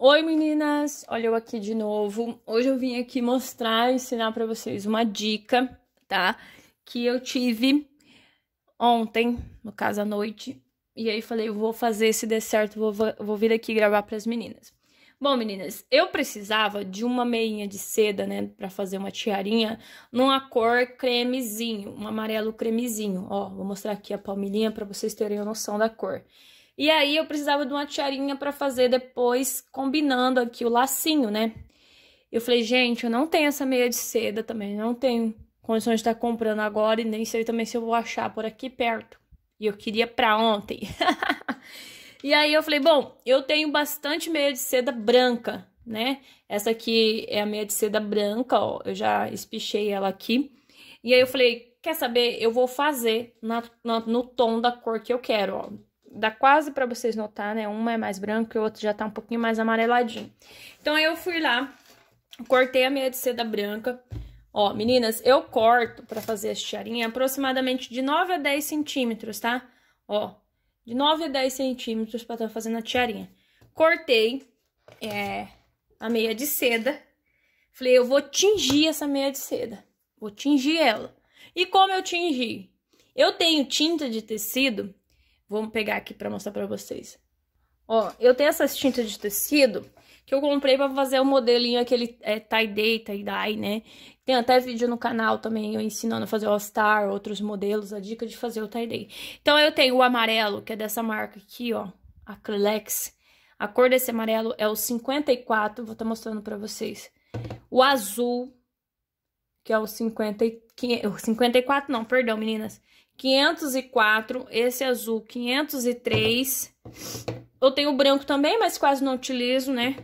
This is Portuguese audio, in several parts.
Oi meninas, olha eu aqui de novo. Hoje eu vim aqui mostrar, ensinar para vocês uma dica, tá? Que eu tive ontem, no caso à noite, e aí falei, vou fazer se der certo, vou, vou vir aqui gravar para as meninas. Bom, meninas, eu precisava de uma meinha de seda, né, para fazer uma tiarinha numa cor cremezinho, um amarelo cremezinho. Ó, vou mostrar aqui a palmilhinha para vocês terem a noção da cor. E aí eu precisava de uma tiarinha para fazer depois, combinando aqui o lacinho, né? Eu falei, gente, eu não tenho essa meia de seda também, não tenho condições de estar tá comprando agora e nem sei também se eu vou achar por aqui perto. E eu queria pra ontem. e aí eu falei, bom, eu tenho bastante meia de seda branca, né? Essa aqui é a meia de seda branca, ó, eu já espichei ela aqui. E aí eu falei, quer saber, eu vou fazer na, na, no tom da cor que eu quero, ó dá quase para vocês notar, né? Uma é mais branca e o outro já tá um pouquinho mais amareladinho. Então eu fui lá, cortei a meia de seda branca. Ó, meninas, eu corto para fazer a tiarinha aproximadamente de 9 a 10 centímetros, tá? Ó, de 9 a 10 centímetros para estar tá fazendo a tiarinha. Cortei é, a meia de seda. Falei, eu vou tingir essa meia de seda. Vou tingir ela. E como eu tingi? Eu tenho tinta de tecido Vamos pegar aqui pra mostrar pra vocês. Ó, eu tenho essas tintas de tecido que eu comprei pra fazer o um modelinho aquele é, tie-dye, tie-dye, né? Tem até vídeo no canal também eu ensinando a fazer o All-Star, outros modelos, a dica de fazer o tie-dye. Então, eu tenho o amarelo, que é dessa marca aqui, ó, Acrylex. A cor desse amarelo é o 54, vou estar tá mostrando pra vocês. O azul, que é o 50, 54 não, perdão, meninas. 504, esse azul 503. Eu tenho o branco também, mas quase não utilizo, né?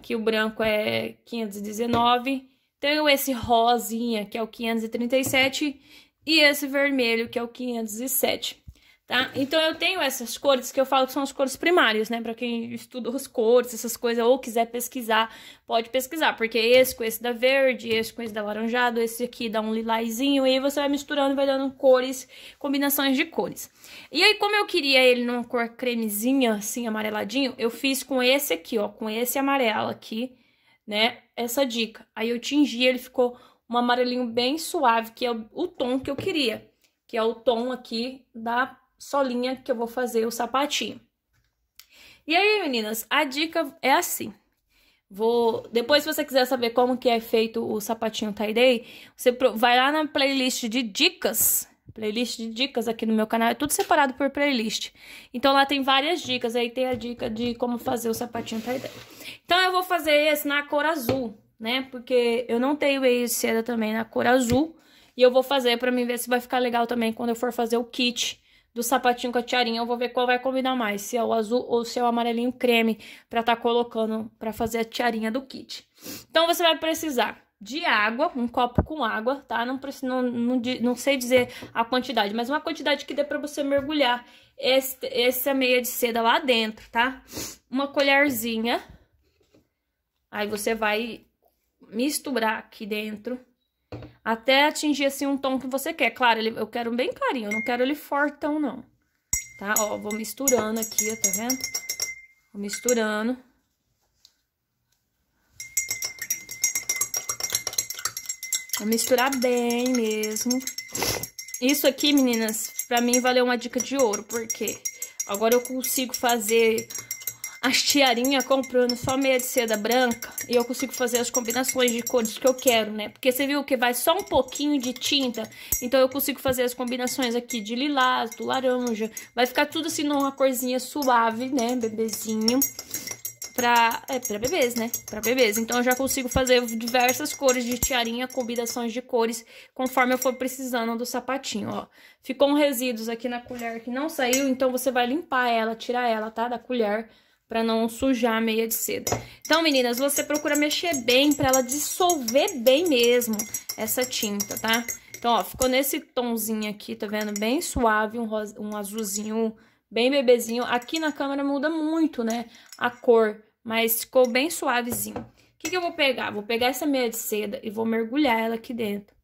Que o branco é 519. Tenho esse rosinha, que é o 537, e esse vermelho, que é o 507. Tá? Então eu tenho essas cores que eu falo que são as cores primárias, né? Para quem estuda as cores, essas coisas, ou quiser pesquisar, pode pesquisar. Porque esse com esse da verde, esse com esse da laranjado, esse aqui dá um lilazinho. E aí você vai misturando e vai dando cores, combinações de cores. E aí, como eu queria ele numa cor cremezinha, assim, amareladinho, eu fiz com esse aqui, ó. Com esse amarelo aqui, né? Essa dica. Aí eu tingi, ele ficou um amarelinho bem suave, que é o tom que eu queria. Que é o tom aqui da solinha que eu vou fazer o sapatinho. E aí, meninas, a dica é assim. Vou, depois se você quiser saber como que é feito o sapatinho tie day você vai lá na playlist de dicas, playlist de dicas aqui no meu canal, é tudo separado por playlist. Então lá tem várias dicas, aí tem a dica de como fazer o sapatinho tie Então eu vou fazer esse na cor azul, né? Porque eu não tenho meio de seda também na cor azul, e eu vou fazer para mim ver se vai ficar legal também quando eu for fazer o kit do sapatinho com a tiarinha. Eu vou ver qual vai combinar mais, se é o azul ou se é o amarelinho creme, pra tá colocando, pra fazer a tiarinha do kit. Então, você vai precisar de água, um copo com água, tá? Não, não, não, não sei dizer a quantidade, mas uma quantidade que dê pra você mergulhar esse, essa meia de seda lá dentro, tá? Uma colherzinha. Aí você vai misturar aqui dentro até atingir assim um tom que você quer. Claro, ele, eu quero bem clarinho, eu não quero ele fortão não. Tá? Ó, vou misturando aqui, ó, tá vendo? Vou misturando. Vou misturar bem mesmo. Isso aqui, meninas, pra mim valeu uma dica de ouro, porque agora eu consigo fazer as tiarinhas comprando só meia de seda branca e eu consigo fazer as combinações de cores que eu quero, né? Porque você viu que vai só um pouquinho de tinta, então eu consigo fazer as combinações aqui de lilás, do laranja, vai ficar tudo assim numa corzinha suave, né, bebezinho. Pra, é, pra bebês, né? Pra bebês. Então, eu já consigo fazer diversas cores de tiarinha, combinações de cores, conforme eu for precisando do sapatinho, ó. Ficou um resíduos aqui na colher que não saiu, então você vai limpar ela, tirar ela, tá? Da colher para não sujar a meia de seda. Então, meninas, você procura mexer bem para ela dissolver bem mesmo essa tinta, tá? Então, ó, ficou nesse tonzinho aqui, tá vendo? Bem suave, um, rosa, um azulzinho bem bebezinho. Aqui na câmera muda muito, né, a cor, mas ficou bem suavezinho. O que, que eu vou pegar? Vou pegar essa meia de seda e vou mergulhar ela aqui dentro,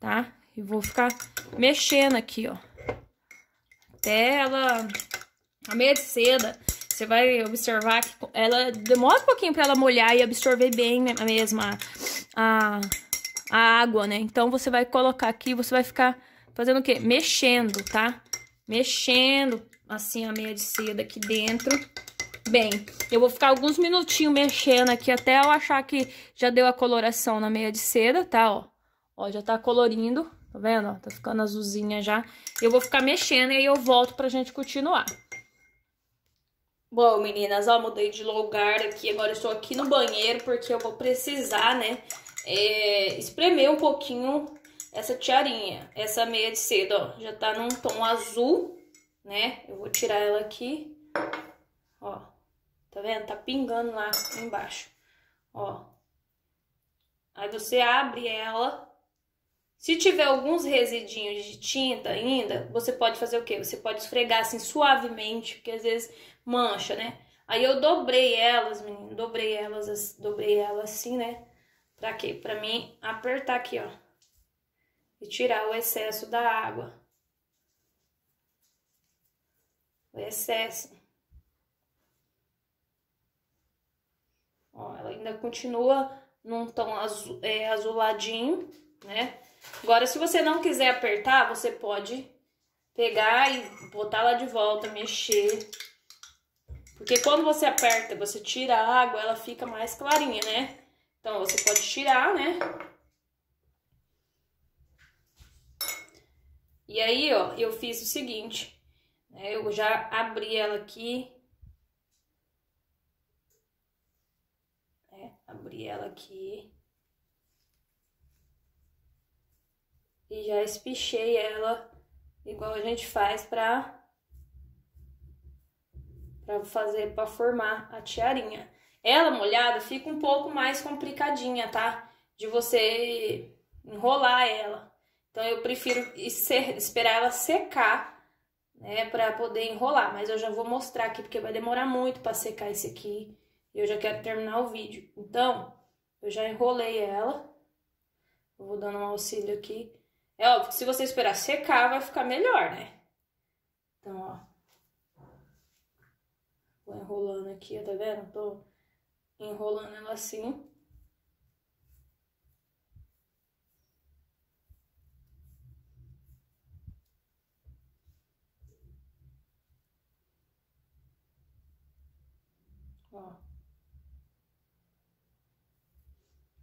tá? E vou ficar mexendo aqui, ó. Até ela... A meia de seda você vai observar que ela demora um pouquinho para ela molhar e absorver bem a mesma a, a água, né? Então você vai colocar aqui, você vai ficar fazendo o quê? Mexendo, tá? Mexendo assim a meia de seda aqui dentro. Bem, eu vou ficar alguns minutinhos mexendo aqui até eu achar que já deu a coloração na meia de seda, tá? Ó, ó já tá colorindo, tá vendo? Ó, tá ficando azulzinha já. Eu vou ficar mexendo e aí eu volto pra gente continuar. Bom, meninas, ó, mudei de lugar aqui. Agora estou aqui no banheiro porque eu vou precisar, né, é, espremer um pouquinho essa tiarinha, essa meia de seda, ó. Já tá num tom azul, né? Eu vou tirar ela aqui, ó. Tá vendo? Tá pingando lá embaixo, ó. Aí você abre ela se tiver alguns resíduos de tinta ainda, você pode fazer o quê? Você pode esfregar assim suavemente, porque às vezes mancha, né? Aí eu dobrei elas, menino, dobrei elas, dobrei elas assim, né? Pra quê? Pra mim apertar aqui, ó. E tirar o excesso da água. O excesso. Ó, ela ainda continua num tom azul, é, azuladinho, né? Agora, se você não quiser apertar, você pode pegar e botar lá de volta, mexer. Porque quando você aperta, você tira a água, ela fica mais clarinha, né? Então, você pode tirar, né? E aí, ó, eu fiz o seguinte. Né? Eu já abri ela aqui. Né? Abri ela aqui. e já espichei ela igual a gente faz para para fazer para formar a tiarinha. Ela molhada fica um pouco mais complicadinha, tá? De você enrolar ela. Então eu prefiro esperar ela secar, né, para poder enrolar, mas eu já vou mostrar aqui porque vai demorar muito para secar esse aqui. E eu já quero terminar o vídeo. Então, eu já enrolei ela. Eu vou dando um auxílio aqui é óbvio que se você esperar secar, vai ficar melhor, né? Então, ó. Vou enrolando aqui, tá vendo? Tô enrolando ela assim. Ó.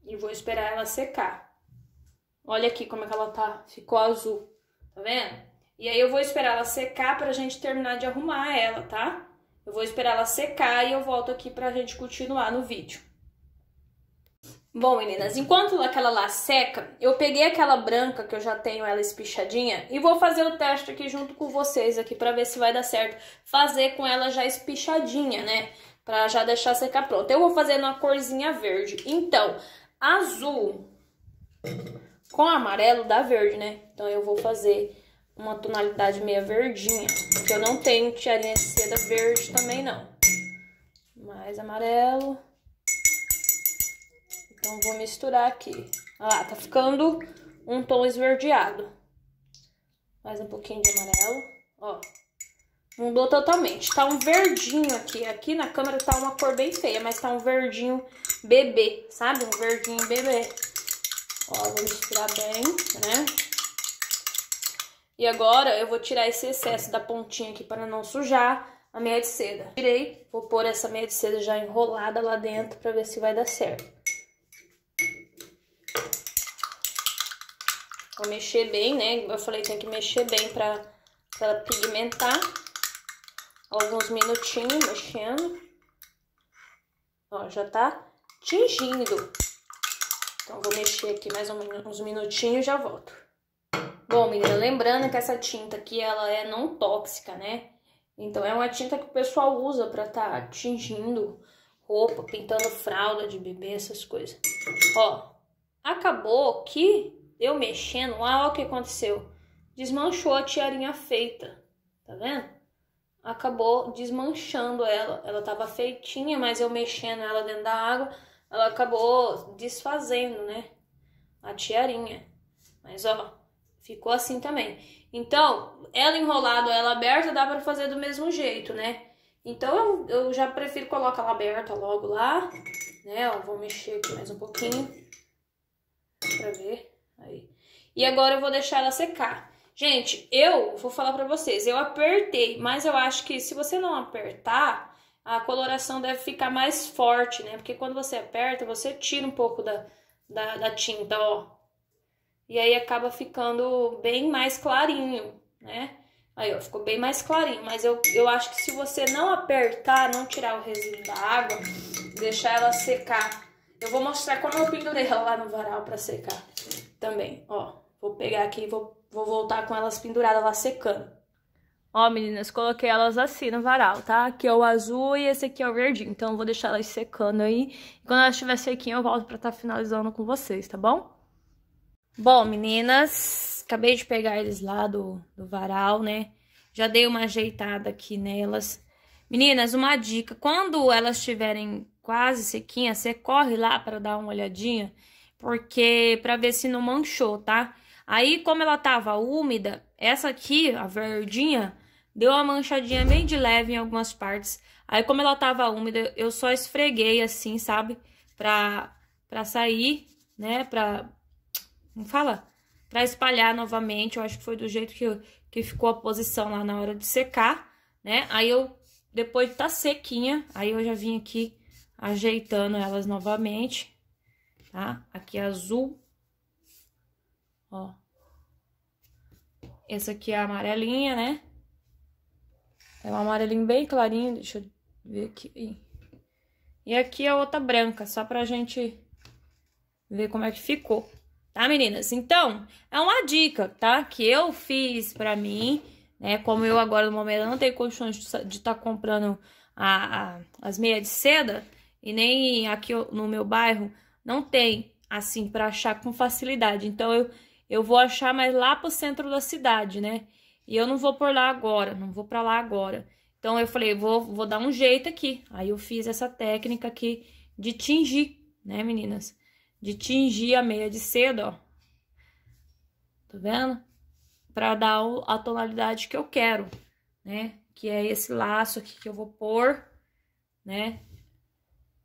E vou esperar ela secar. Olha aqui como é que ela tá, ficou azul, tá vendo? E aí eu vou esperar ela secar pra gente terminar de arrumar ela, tá? Eu vou esperar ela secar e eu volto aqui pra gente continuar no vídeo. Bom, meninas, enquanto aquela lá seca, eu peguei aquela branca que eu já tenho ela espichadinha e vou fazer o teste aqui junto com vocês aqui pra ver se vai dar certo fazer com ela já espichadinha, né? Pra já deixar secar pronta. Eu vou fazer numa corzinha verde. Então, azul com amarelo dá verde, né? Então eu vou fazer uma tonalidade meia verdinha. Porque eu não tenho tiarinha de seda verde também, não. Mais amarelo. Então vou misturar aqui. Olha lá, tá ficando um tom esverdeado. Mais um pouquinho de amarelo. Ó, mudou totalmente. Tá um verdinho aqui. Aqui na câmera tá uma cor bem feia, mas tá um verdinho bebê, sabe? Um verdinho bebê. Ó, vou misturar bem, né? E agora eu vou tirar esse excesso da pontinha aqui para não sujar a meia de seda. Tirei, vou pôr essa meia de seda já enrolada lá dentro para ver se vai dar certo. Vou mexer bem, né? Eu falei, tem que mexer bem para ela pigmentar. Alguns minutinhos mexendo. Ó, já tá tingindo. Então, vou mexer aqui mais uns minutinhos e já volto. Bom, menina, lembrando que essa tinta aqui, ela é não tóxica, né? Então, é uma tinta que o pessoal usa pra tá tingindo roupa, pintando fralda de bebê, essas coisas. Ó, acabou que eu mexendo Ah, ó o que aconteceu. Desmanchou a tiarinha feita, tá vendo? Acabou desmanchando ela. Ela tava feitinha, mas eu mexendo ela dentro da água ela acabou desfazendo, né? A tiarinha. Mas ó, ficou assim também. Então, ela enrolada ou ela aberta dá para fazer do mesmo jeito, né? Então eu, eu já prefiro colocar ela aberta logo lá, né? Ó, vou mexer aqui mais um pouquinho para ver. Aí. E agora eu vou deixar ela secar. Gente, eu vou falar pra vocês, eu apertei, mas eu acho que se você não apertar, a coloração deve ficar mais forte, né? Porque quando você aperta, você tira um pouco da, da, da tinta, ó. E aí acaba ficando bem mais clarinho, né? Aí, ó, ficou bem mais clarinho. Mas eu, eu acho que se você não apertar, não tirar o resíduo da água, deixar ela secar. Eu vou mostrar como eu pendurei ela lá no varal pra secar também, ó. Vou pegar aqui e vou, vou voltar com elas penduradas lá secando. Ó, meninas, coloquei elas assim no varal, tá? Aqui é o azul e esse aqui é o verdinho. Então, eu vou deixar elas secando aí. quando elas estiver sequinhas, eu volto pra estar tá finalizando com vocês, tá bom? Bom, meninas, acabei de pegar eles lá do, do varal, né? Já dei uma ajeitada aqui nelas. Meninas, uma dica. Quando elas estiverem quase sequinhas, você corre lá pra dar uma olhadinha. Porque, pra ver se não manchou, tá? Aí, como ela tava úmida, essa aqui, a verdinha, Deu uma manchadinha bem de leve em algumas partes. Aí, como ela tava úmida, eu só esfreguei assim, sabe? Pra, pra sair, né? Pra... Não fala? Pra espalhar novamente. Eu acho que foi do jeito que, que ficou a posição lá na hora de secar, né? Aí, eu... Depois de tá sequinha, aí eu já vim aqui ajeitando elas novamente, tá? Aqui é azul. Ó. Essa aqui é a amarelinha, né? É um amarelinho bem clarinho, deixa eu ver aqui. E aqui a é outra branca, só pra gente ver como é que ficou. Tá, meninas? Então, é uma dica, tá? Que eu fiz pra mim, né? Como eu agora no momento não tenho condições de estar tá comprando a, a, as meias de seda, e nem aqui no meu bairro não tem, assim, pra achar com facilidade. Então, eu, eu vou achar mais lá pro centro da cidade, né? E eu não vou por lá agora, não vou para lá agora. Então, eu falei, vou, vou dar um jeito aqui. Aí, eu fiz essa técnica aqui de tingir, né, meninas? De tingir a meia de seda, ó. Tá vendo? Pra dar a tonalidade que eu quero, né? Que é esse laço aqui que eu vou pôr, né?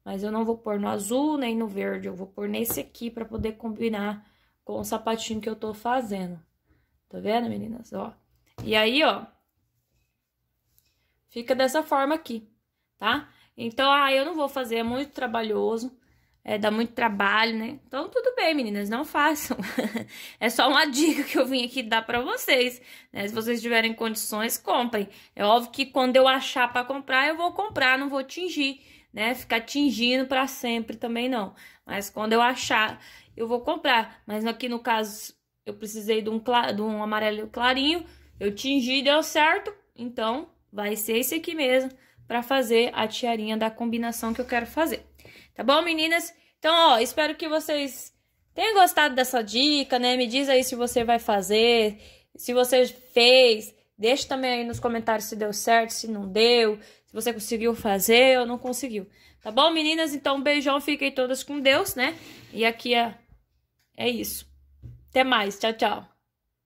Mas eu não vou pôr no azul nem no verde, eu vou pôr nesse aqui pra poder combinar com o sapatinho que eu tô fazendo. Tá vendo, meninas? Ó. E aí, ó, fica dessa forma aqui, tá? Então, ah, eu não vou fazer, é muito trabalhoso, é, dá muito trabalho, né? Então, tudo bem, meninas, não façam. é só uma dica que eu vim aqui dar pra vocês, né? Se vocês tiverem condições, comprem. É óbvio que quando eu achar pra comprar, eu vou comprar, não vou tingir, né? Ficar tingindo pra sempre também não. Mas quando eu achar, eu vou comprar. Mas aqui no caso, eu precisei de um, de um amarelo clarinho, eu tingi e deu certo, então vai ser esse aqui mesmo para fazer a tiarinha da combinação que eu quero fazer. Tá bom, meninas? Então, ó, espero que vocês tenham gostado dessa dica, né? Me diz aí se você vai fazer, se você fez. Deixe também aí nos comentários se deu certo, se não deu, se você conseguiu fazer ou não conseguiu. Tá bom, meninas? Então, um beijão, fiquem todas com Deus, né? E aqui é, é isso. Até mais, tchau, tchau.